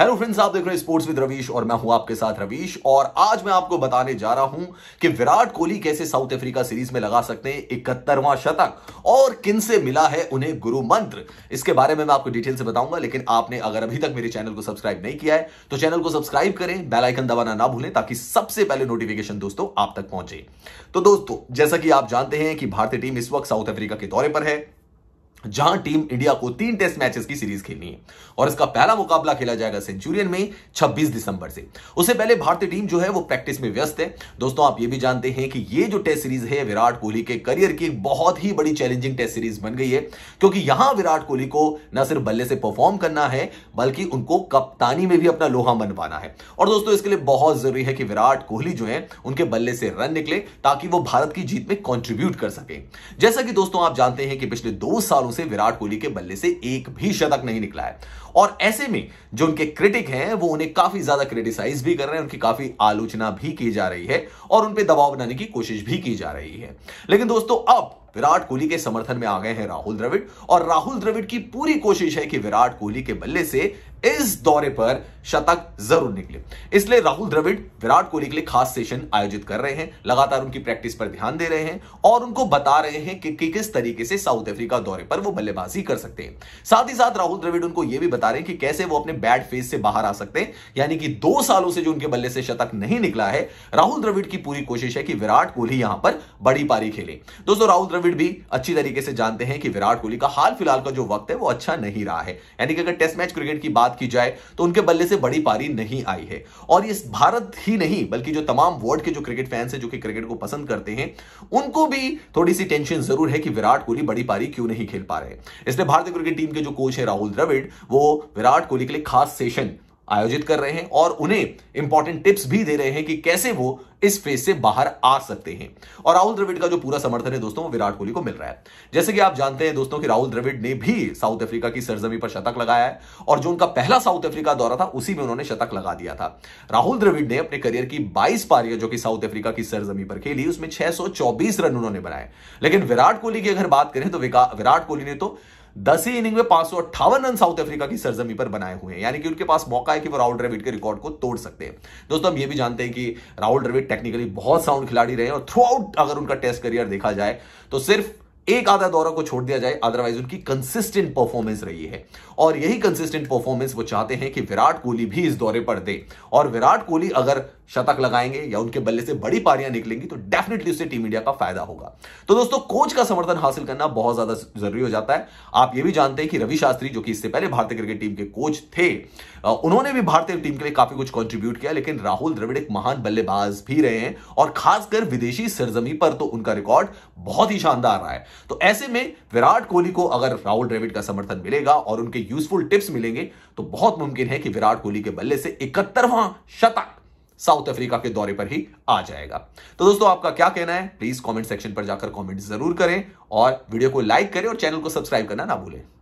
hello friends आप देख रहे हैं स्पोर्ट्स विद रवीश और मैं हूं आपके साथ रवीश और आज मैं आपको बताने जा रहा हूं कि विराट कोहली कैसे साउथ अफ्रीका सीरीज में लगा सकते हैं इकहत्तरवां शतक और किन से मिला है उन्हें गुरु मंत्र इसके बारे में मैं आपको डिटेल से बताऊंगा लेकिन आपने अगर अभी तक मेरे चैनल को सब्सक्राइब नहीं किया है तो चैनल को सब्सक्राइब करें बेलाइकन दबाना ना भूलें ताकि सबसे पहले नोटिफिकेशन दोस्तों आप तक पहुंचे तो दोस्तों जैसा कि आप जानते हैं कि भारतीय टीम इस वक्त साउथ अफ्रीका के दौरे पर है जहां टीम इंडिया को तीन टेस्ट मैचेस की सीरीज खेलनी है और इसका पहला मुकाबला खेला जाएगा सेंचुरियन में 26 दिसंबर से उससे पहले भारतीय टीम जो है वो प्रैक्टिस में व्यस्त है दोस्तों आप ये भी जानते हैं कि ये जो टेस्ट सीरीज है विराट कोहली के करियर की बहुत ही बड़ी चैलेंजिंग टेस्ट सीरीज बन गई है क्योंकि यहां विराट कोहली को न सिर्फ बल्ले से परफॉर्म करना है बल्कि उनको कप्तानी में भी अपना लोहा मनवाना है और दोस्तों इसके लिए बहुत जरूरी है कि विराट कोहली जो है उनके बल्ले से रन निकले ताकि वो भारत की जीत में कॉन्ट्रीब्यूट कर सके जैसा कि दोस्तों आप जानते हैं कि पिछले दो सालों से विराट कोहली के बल्ले से एक भी शतक नहीं निकला है और ऐसे में जो उनके क्रिटिक हैं वो उन्हें काफी ज्यादा क्रिटिसाइज भी कर रहे हैं उनकी काफी आलोचना भी की जा रही है और उन पर दबाव बनाने की कोशिश भी की जा रही है लेकिन दोस्तों अब विराट कोहली के समर्थन में आ गए हैं राहुल द्रविड़ और राहुल द्रविड़ की पूरी कोशिश है कि विराट कोहली के बल्ले से इस दौरे पर शतक जरूर निकले इसलिए राहुल द्रविड़ विराट कोहली के लिए खास सेशन आयोजित कर रहे हैं लगातार उनकी प्रैक्टिस पर ध्यान दे रहे हैं और उनको बता रहे हैं कि, किस तरीके से साउथ अफ्रीका दौरे पर वो बल्लेबाजी कर सकते हैं साथ ही साथ राहुल द्रविड़ उनको यह भी बता रहे हैं कि कैसे वो अपने बैड फेज से बाहर आ सकते हैं यानी कि दो सालों से जो उनके बल्ले से शतक नहीं निकला है राहुल द्रविड़ की पूरी कोशिश है कि विराट कोहली यहां पर बड़ी पारी खेले दोस्तों राहुल द्रविड़ भी अच्छी तरीके से जानते हैं कि विराट कोहली का हाल फिलहाल का जो वक्त है वो अच्छा नहीं रहा है यानी कि अगर टेस्ट मैच क्रिकेट की बात बात की जाए तो उनके बल्ले से बड़ी पारी नहीं आई है और ये भारत ही नहीं बल्कि जो तमाम वर्ल्ड के जो क्रिकेट फैंस हैं जो कि क्रिकेट को पसंद करते हैं उनको भी थोड़ी सी टेंशन जरूर है कि विराट कोहली बड़ी पारी क्यों नहीं खेल पा रहे इसलिए भारतीय क्रिकेट टीम के जो कोच है राहुल द्रविड़ वो विराट कोहली के लिए खास सेशन आयोजित कर रहे हैं और उन्हें इंपॉर्टेंट टिप्स भी दे रहे हैं कि कैसे वो इस फेज से बाहर आ सकते हैं और राहुल द्रविड का जो पूरा समर्थन है दोस्तों विराट कोहली को मिल रहा है जैसे कि आप जानते हैं दोस्तों कि राहुल द्रविड ने भी साउथ अफ्रीका की सरजमी पर शतक लगाया है और जो उनका पहला साउथ अफ्रीका दौरा था उसी में उन्होंने शतक लगा दिया था राहुल द्रविड ने अपने करियर की बाईस पारियां जो कि साउथ अफ्रीका की सरजमी पर खेली उसमें छह रन उन्होंने बनाए लेकिन विराट कोहली की अगर बात करें तो विराट कोहली ने तो दस ही इनिंग में पांच रन साउथ अफ्रीका की सरजमी पर बनाए हुए हैं यानी कि उनके पास मौका है कि वो राहुल द्रविड के रिकॉर्ड को तोड़ सकते हैं दोस्तों हम ये भी जानते हैं कि राहुल द्रविड टेक्निकली बहुत साउंड खिलाड़ी रहे और थ्रू आउट अगर उनका टेस्ट करियर देखा जाए तो सिर्फ एक आधा दौरा को छोड़ दिया जाए अदरवाइज उनकी कंसिस्टेंट परफॉर्मेंस रही है और यही कंसिस्टेंट परफॉर्मेंस वो चाहते हैं कि विराट कोहली भी इस दौरे पर दे और विराट कोहली अगर शतक लगाएंगे या उनके बल्ले से बड़ी पारियां निकलेंगी तो डेफिनेटली उससे टीम इंडिया का फायदा होगा तो दोस्तों कोच का समर्थन हासिल करना बहुत ज्यादा जरूरी हो जाता है आप ये भी जानते हैं कि रवि शास्त्री जो कि इससे पहले भारतीय क्रिकेट टीम के कोच थे उन्होंने भी भारतीय टीम के लिए काफी कुछ कॉन्ट्रीब्यूट किया लेकिन राहुल द्रविड़ एक महान बल्लेबाज भी रहे हैं और खासकर विदेशी सरजमी पर तो उनका रिकॉर्ड बहुत ही शानदार रहा है तो ऐसे में विराट कोहली को अगर राहुल द्रविड़ का समर्थन मिलेगा और उनके यूजफुल टिप्स मिलेंगे तो बहुत मुमकिन है कि विराट कोहली के बल्ले से इकहत्तरवां शतक साउथ अफ्रीका के दौरे पर ही आ जाएगा तो दोस्तों आपका क्या कहना है प्लीज कमेंट सेक्शन पर जाकर कमेंट जरूर करें और वीडियो को लाइक करें और चैनल को सब्सक्राइब करना ना भूलें